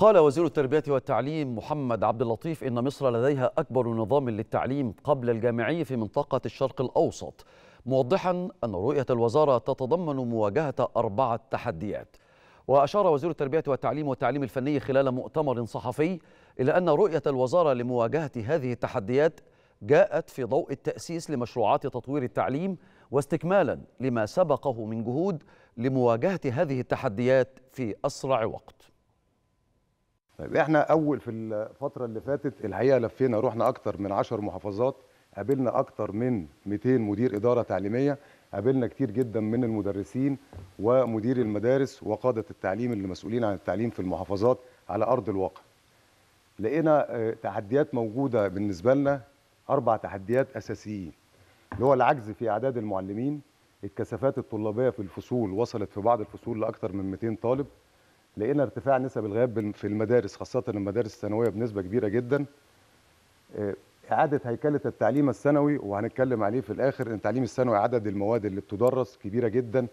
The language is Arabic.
قال وزير التربية والتعليم محمد عبد اللطيف إن مصر لديها أكبر نظام للتعليم قبل الجامعي في منطقة الشرق الأوسط موضحا أن رؤية الوزارة تتضمن مواجهة أربعة تحديات وأشار وزير التربية والتعليم والتعليم الفني خلال مؤتمر صحفي إلى أن رؤية الوزارة لمواجهة هذه التحديات جاءت في ضوء التأسيس لمشروعات تطوير التعليم واستكمالا لما سبقه من جهود لمواجهة هذه التحديات في أسرع وقت طيب احنا اول في الفتره اللي فاتت الحقيقه لفينا رحنا اكتر من 10 محافظات قابلنا اكتر من 200 مدير اداره تعليميه قابلنا كتير جدا من المدرسين ومدير المدارس وقاده التعليم اللي مسؤولين عن التعليم في المحافظات على ارض الواقع لقينا آه، تحديات موجوده بالنسبه لنا اربع تحديات اساسيين اللي هو العجز في اعداد المعلمين الكثافات الطلابيه في الفصول وصلت في بعض الفصول لاكثر من 200 طالب لقينا ارتفاع نسب الغياب في المدارس خاصه المدارس الثانويه بنسبه كبيره جدا آه، اعاده هيكله التعليم الثانوي وهنتكلم عليه في الاخر ان التعليم الثانوي عدد المواد اللي بتدرس كبيره جدا